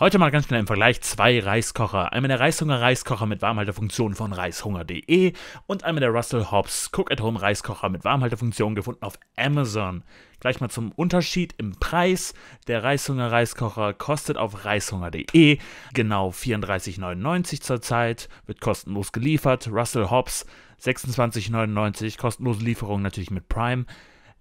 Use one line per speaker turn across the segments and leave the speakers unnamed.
Heute mal ganz schnell im Vergleich zwei Reiskocher. Einmal der Reishunger Reiskocher mit Warmhaltefunktion von reishunger.de und einmal der Russell Hobbs Cook at Home Reiskocher mit Warmhaltefunktion gefunden auf Amazon. Gleich mal zum Unterschied im Preis. Der Reishunger Reiskocher kostet auf reishunger.de genau 34,99 zurzeit, wird kostenlos geliefert. Russell Hobbs 26,99, kostenlose Lieferung natürlich mit Prime.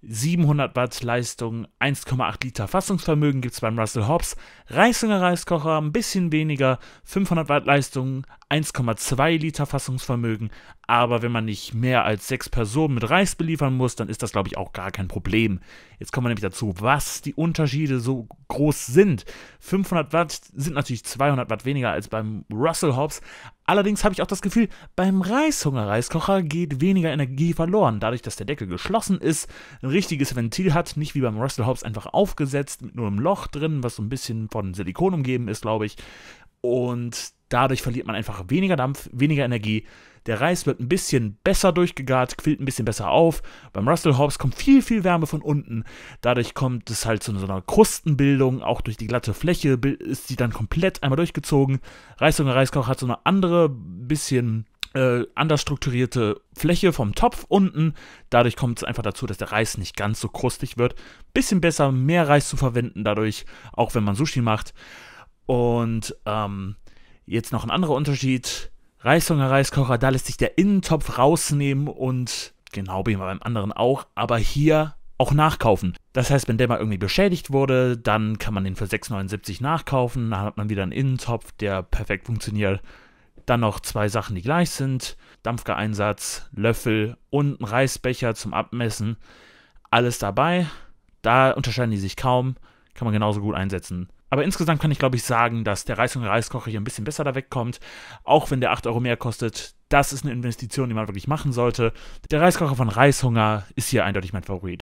700 Watt Leistung, 1,8 Liter Fassungsvermögen gibt es beim Russell Hobbs. Reisinger Reiskocher ein bisschen weniger, 500 Watt Leistung, 1,2 Liter Fassungsvermögen. Aber wenn man nicht mehr als sechs Personen mit Reis beliefern muss, dann ist das, glaube ich, auch gar kein Problem. Jetzt kommen wir nämlich dazu, was die Unterschiede so groß sind. 500 Watt sind natürlich 200 Watt weniger als beim Russell Hobbs, Allerdings habe ich auch das Gefühl, beim Reishunger-Reiskocher geht weniger Energie verloren, dadurch, dass der Deckel geschlossen ist, ein richtiges Ventil hat, nicht wie beim Russell Hobbs einfach aufgesetzt mit nur einem Loch drin, was so ein bisschen von Silikon umgeben ist, glaube ich. Und Dadurch verliert man einfach weniger Dampf, weniger Energie. Der Reis wird ein bisschen besser durchgegart, quillt ein bisschen besser auf. Beim Russell Hobbs kommt viel, viel Wärme von unten. Dadurch kommt es halt zu so einer Krustenbildung. Auch durch die glatte Fläche ist sie dann komplett einmal durchgezogen. Reis und Reiskoch hat so eine andere, bisschen äh, anders strukturierte Fläche vom Topf unten. Dadurch kommt es einfach dazu, dass der Reis nicht ganz so krustig wird. Bisschen besser, mehr Reis zu verwenden dadurch, auch wenn man Sushi macht. Und ähm, Jetzt noch ein anderer Unterschied. Reisunger Reiskocher, da lässt sich der Innentopf rausnehmen und genau wie beim anderen auch, aber hier auch nachkaufen. Das heißt, wenn der mal irgendwie beschädigt wurde, dann kann man den für 6,79 nachkaufen, dann hat man wieder einen Innentopf, der perfekt funktioniert. Dann noch zwei Sachen, die gleich sind: Dampfgeeinsatz, Löffel und ein Reisbecher zum Abmessen. Alles dabei. Da unterscheiden die sich kaum. Kann man genauso gut einsetzen aber insgesamt kann ich, glaube ich, sagen, dass der Reis und Reiskocher hier ein bisschen besser da wegkommt. Auch wenn der 8 Euro mehr kostet, das ist eine Investition, die man wirklich machen sollte. Der Reiskocher von Reishunger ist hier eindeutig mein Favorit.